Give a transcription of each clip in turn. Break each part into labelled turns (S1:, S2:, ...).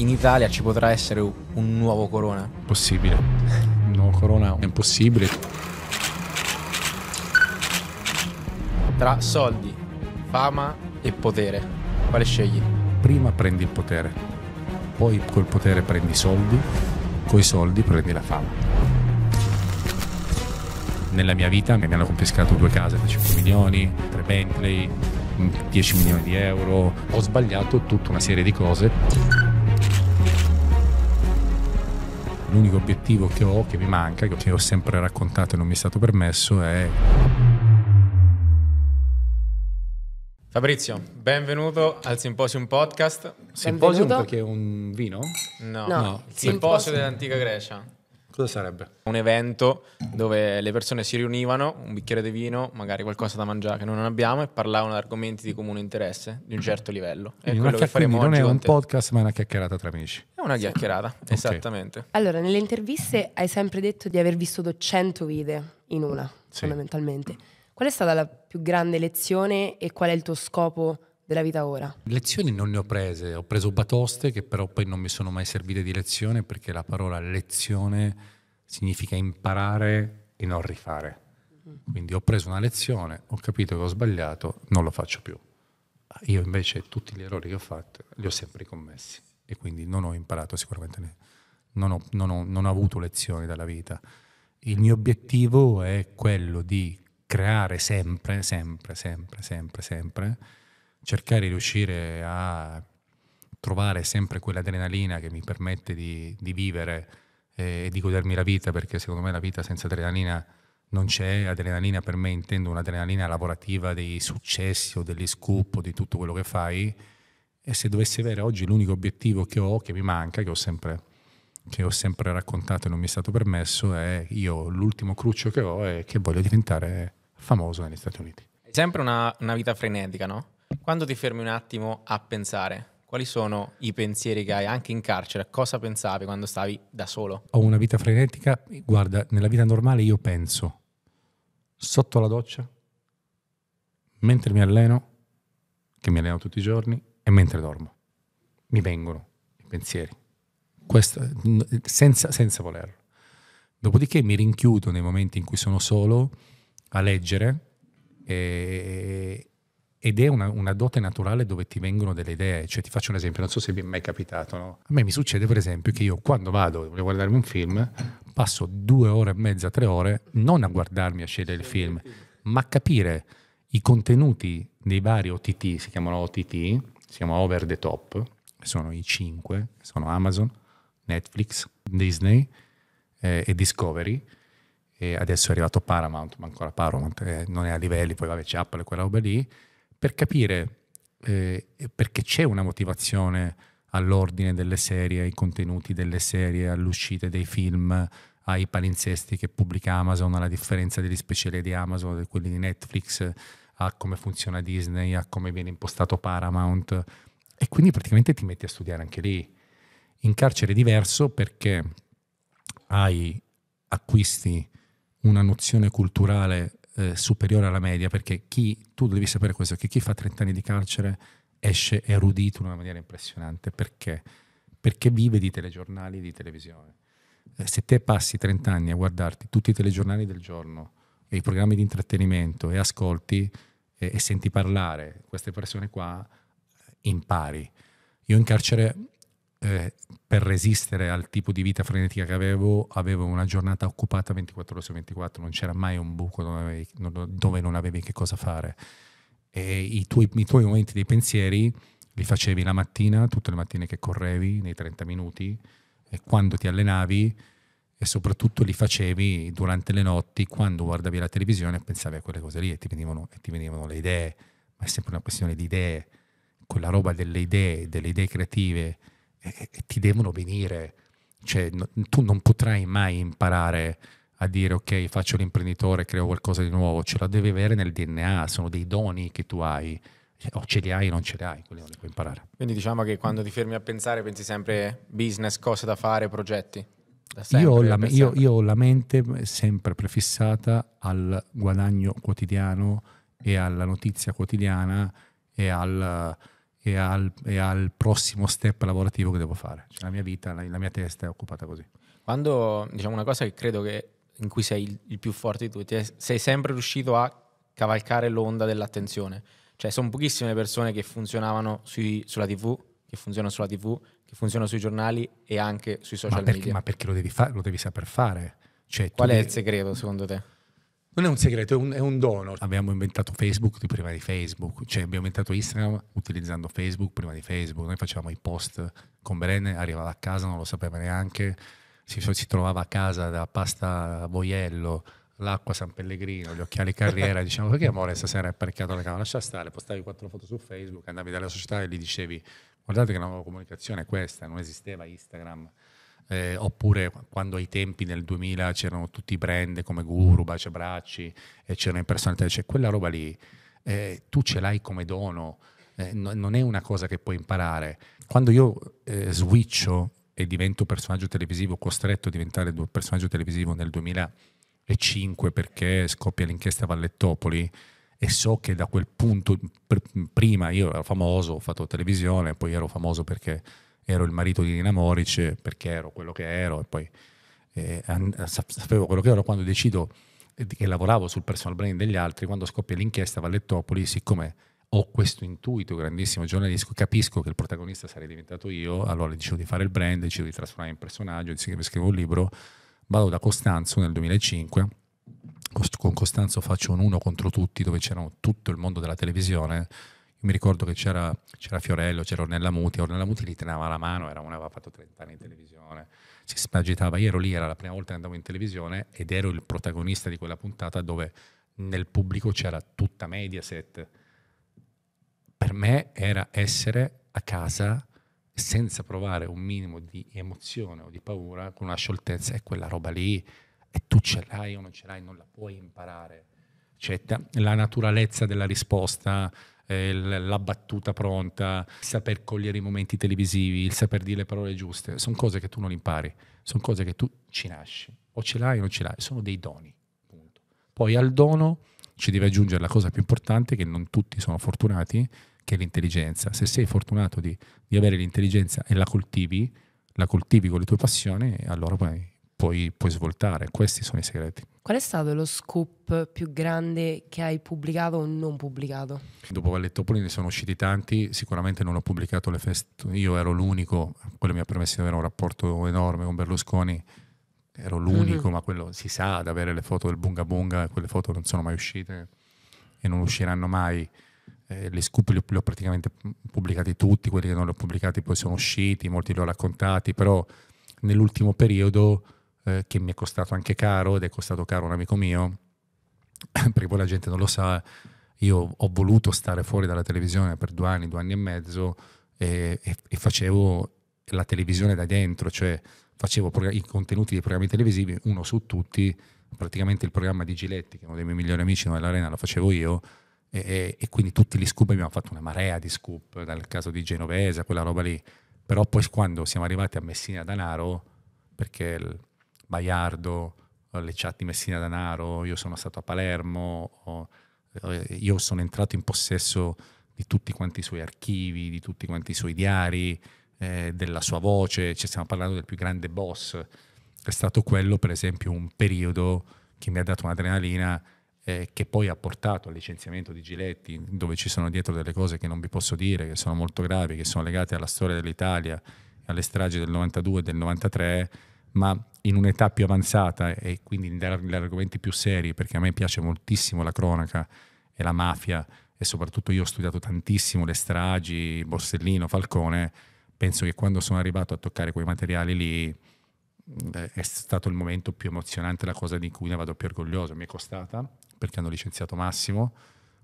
S1: in Italia ci potrà essere un nuovo corona?
S2: Possibile. Un nuovo corona è impossibile.
S1: Tra soldi, fama e potere, quale scegli?
S2: Prima prendi il potere, poi col potere prendi i soldi, coi soldi prendi la fama. Nella mia vita mi hanno confiscato due case da 5 milioni, tre Bentley, 10 milioni di euro. Ho sbagliato tutta una serie di cose l'unico obiettivo che ho, che mi manca, che ho sempre raccontato e non mi è stato permesso, è
S1: Fabrizio, benvenuto al Symposium Podcast. Symposium perché
S2: è un vino? No, no. il simposio
S1: dell'antica Grecia. Cosa sarebbe? Un evento dove le persone si riunivano, un bicchiere di vino, magari qualcosa da mangiare che non abbiamo e parlavano di argomenti di comune interesse di un certo livello. È quello che faremo non è un podcast,
S2: ma è una chiacchierata tra amici. È una chiacchierata, okay. esattamente. Allora, nelle interviste hai sempre detto di aver vissuto 100 vite in una, sì. fondamentalmente. Qual è stata la più grande lezione e qual è il tuo scopo? della vita ora. Lezioni non ne ho prese, ho preso batoste che però poi non mi sono mai servite di lezione perché la parola lezione significa imparare e non rifare. Mm-hmm. Quindi ho preso una lezione, ho capito che ho sbagliato, non lo faccio più. Io invece tutti gli errori che ho fatto li ho sempre commessi e quindi non ho imparato sicuramente, non ho, non ho, non ho avuto lezioni dalla vita. Il mio obiettivo è quello di creare sempre, sempre, sempre, sempre, sempre cercare di riuscire a trovare sempre quell'adrenalina che mi permette di, di vivere eh, e, di godermi la vita, perché secondo me la vita senza adrenalina non c'è, adrenalina per me intendo un'adrenalina lavorativa dei successi o degli scoop o di tutto quello che fai e se dovessi avere oggi l'unico obiettivo che ho, che mi manca, che ho sempre, che ho sempre raccontato e non mi è stato permesso, è io l'ultimo cruccio che ho è che voglio diventare famoso negli Stati Uniti.
S1: È sempre una, una vita frenetica, no? Quando ti fermi un attimo a pensare, quali sono i pensieri che hai anche in carcere? Cosa pensavi quando stavi da solo?
S2: Ho una vita frenetica. Guarda, nella vita normale io penso sotto la doccia, mentre mi alleno, che mi alleno tutti i giorni, e mentre dormo. Mi vengono i pensieri. Questo, senza, senza volerlo. Dopodiché mi rinchiudo nei momenti in cui sono solo a leggere e, ed è una, una, dote naturale dove ti vengono delle idee. Cioè, ti faccio un esempio, non so se vi è mai capitato. No? A me mi succede, per esempio, che io quando vado a guardarmi un film, passo due ore e mezza, tre ore, non a guardarmi a scegliere il film, ma a capire i contenuti dei vari OTT, si chiamano OTT, si chiama Over the Top, sono i cinque, sono Amazon, Netflix, Disney eh, e Discovery. E adesso è arrivato Paramount, ma ancora Paramount eh, non è a livelli, poi vabbè c'è Apple e quella roba lì per capire eh, perché c'è una motivazione all'ordine delle serie, ai contenuti delle serie, all'uscita dei film, ai palinsesti che pubblica Amazon, alla differenza degli speciali di Amazon, e quelli di Netflix, a come funziona Disney, a come viene impostato Paramount. E quindi praticamente ti metti a studiare anche lì. In carcere è diverso perché hai acquisti una nozione culturale eh, superiore alla media, perché chi, tu devi sapere questo, che chi fa 30 anni di carcere esce erudito in una maniera impressionante, perché? Perché vive di telegiornali e di televisione. Eh, se te passi 30 anni a guardarti tutti i telegiornali del giorno e i programmi di intrattenimento e ascolti eh, e senti parlare queste persone qua, eh, impari. Io in carcere eh, per resistere al tipo di vita frenetica che avevo, avevo una giornata occupata 24 ore su 24, non c'era mai un buco dove, avevi, dove non avevi che cosa fare. E i tuoi, i tuoi momenti dei pensieri li facevi la mattina, tutte le mattine che correvi, nei 30 minuti, e quando ti allenavi e soprattutto li facevi durante le notti, quando guardavi la televisione e pensavi a quelle cose lì e ti venivano, e ti venivano le idee, ma è sempre una questione di idee, quella roba delle idee, delle idee creative ti devono venire. Cioè, no, tu non potrai mai imparare a dire ok, faccio l'imprenditore, creo qualcosa di nuovo, ce la devi avere nel DNA, sono dei doni che tu hai. Cioè, o ce li hai o non ce li hai, quelli non li puoi imparare.
S1: Quindi diciamo che quando ti fermi a pensare pensi sempre business, cose da fare, progetti. Da sempre, io, ho la, io,
S2: io ho la mente sempre prefissata al guadagno quotidiano e alla notizia quotidiana e al e al, e al, prossimo step lavorativo che devo fare. Cioè, la mia vita, la, la, mia testa è occupata così.
S1: Quando diciamo una cosa che credo che in cui sei il, il più forte di tutti, sei sempre riuscito a cavalcare l'onda dell'attenzione. Cioè, sono pochissime le persone che funzionavano sui, sulla TV, che funzionano sulla TV, che funzionano sui giornali e anche sui social ma perché, media. Ma
S2: perché lo devi, fa- lo devi saper fare? Cioè, Qual è devi... il
S1: segreto secondo te?
S2: Non è un segreto, è un, è un dono. Abbiamo inventato Facebook prima di Facebook, cioè abbiamo inventato Instagram utilizzando Facebook prima di Facebook. Noi facevamo i post con Brenner, arrivava a casa, non lo sapeva neanche, si, si trovava a casa da pasta Boiello, l'acqua San Pellegrino, gli occhiali carriera, diciamo perché amore stasera è apparecchiato la camera, lascia stare, postavi quattro foto su Facebook, andavi dalla società e gli dicevi guardate che la nuova comunicazione è questa, non esisteva Instagram, eh, oppure quando ai tempi nel 2000 c'erano tutti i brand come Guru, Bracci e c'erano i personalità, cioè quella roba lì eh, tu ce l'hai come dono, eh, no, non è una cosa che puoi imparare. Quando io eh, switcho e divento personaggio televisivo, costretto a diventare personaggio televisivo nel 2005 perché scoppia l'inchiesta Vallettopoli, e so che da quel punto, pr- prima io ero famoso, ho fatto televisione, poi ero famoso perché ero il marito di Nina Moric perché ero quello che ero e poi eh, sapevo quello che ero quando decido eh, che lavoravo sul personal branding degli altri, quando scoppia l'inchiesta a Vallettopoli, siccome ho questo intuito grandissimo giornalistico, capisco che il protagonista sarei diventato io, allora decido di fare il brand, decido di trasformare in personaggio, decido di scrivere un libro, vado da Costanzo nel 2005, con Costanzo faccio un uno contro tutti dove c'era tutto il mondo della televisione, mi ricordo che c'era, c'era, Fiorello, c'era Ornella Muti, Ornella Muti gli teneva la mano, era una aveva fatto 30 anni in televisione, si spagitava, io ero lì, era la prima volta che andavo in televisione ed ero il protagonista di quella puntata dove nel pubblico c'era tutta Mediaset. Per me era essere a casa senza provare un minimo di emozione o di paura, con una scioltezza, è quella roba lì, e tu ce l'hai o non ce l'hai, non la puoi imparare cioè, la naturalezza della risposta, eh, la battuta pronta, il saper cogliere i momenti televisivi, il saper dire le parole giuste, sono cose che tu non impari, sono cose che tu ci nasci, o ce l'hai o non ce l'hai, sono dei doni. Punto. Poi al dono ci deve aggiungere la cosa più importante, che non tutti sono fortunati, che è l'intelligenza. Se sei fortunato di, di avere l'intelligenza e la coltivi, la coltivi con le tue passioni, allora puoi, puoi, puoi svoltare. Questi sono i segreti.
S1: Qual è stato lo scoop più grande che hai pubblicato o non pubblicato?
S2: Dopo Vallettopoli ne sono usciti tanti, sicuramente non ho pubblicato le feste, io ero l'unico, quello mi ha permesso di avere un rapporto enorme con Berlusconi, ero l'unico, mm-hmm. ma quello si sa, ad avere le foto del Bunga Bunga, quelle foto non sono mai uscite e non usciranno mai. Eh, gli scoop li, li, ho praticamente pubblicati tutti, quelli che non li ho pubblicati poi sono usciti, molti li ho raccontati, però nell'ultimo periodo eh, che mi è costato anche caro ed è costato caro un amico mio, perché poi la gente non lo sa, io ho voluto stare fuori dalla televisione per due anni, due anni e mezzo e, e, e facevo la televisione da dentro, cioè facevo i contenuti dei programmi televisivi, uno su tutti, praticamente il programma di Giletti, che è uno dei miei migliori amici nell'arena, lo facevo io, e, e, quindi tutti gli scoop abbiamo fatto una marea di scoop, dal caso di Genovese, quella roba lì, però poi quando siamo arrivati a Messina Danaro, perché il, Baiardo, eh, le chat di Messina Danaro, io sono stato a Palermo, eh, io sono entrato in possesso di tutti quanti i suoi archivi, di tutti quanti i suoi diari, eh, della sua voce, ci stiamo parlando del più grande boss. È stato quello, per esempio, un periodo che mi ha dato un'adrenalina che poi ha portato al licenziamento di Giletti, dove ci sono dietro delle cose che non vi posso dire, che sono molto gravi, che sono legate alla storia dell'Italia, alle stragi del 92 e del 93 ma in un'età più avanzata e quindi negli argomenti più seri, perché a me piace moltissimo la cronaca e la mafia e soprattutto io ho studiato tantissimo le stragi, Borsellino, Falcone, penso che quando sono arrivato a toccare quei materiali lì eh, è stato il momento più emozionante, la cosa di cui ne vado più orgoglioso. Mi è costata perché hanno licenziato Massimo,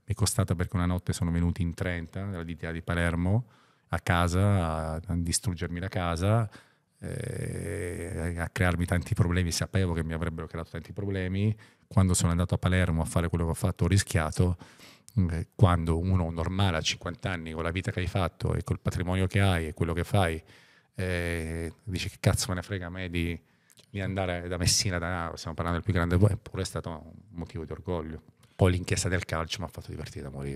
S2: mi è costata perché una notte sono venuti in 30 dalla DTA di Palermo a casa a distruggermi la casa eh, a crearmi tanti problemi, sapevo che mi avrebbero creato tanti problemi, quando sono andato a Palermo a fare quello che ho fatto ho rischiato, mm, eh, quando uno normale a 50 anni con la vita che hai fatto e col patrimonio che hai e quello che fai, eh, dici che cazzo me ne frega a me di, di andare da Messina, da Naro, stiamo parlando del più grande, eppure è stato un motivo di orgoglio. Poi l'inchiesta del calcio mi ha fatto divertire da morire.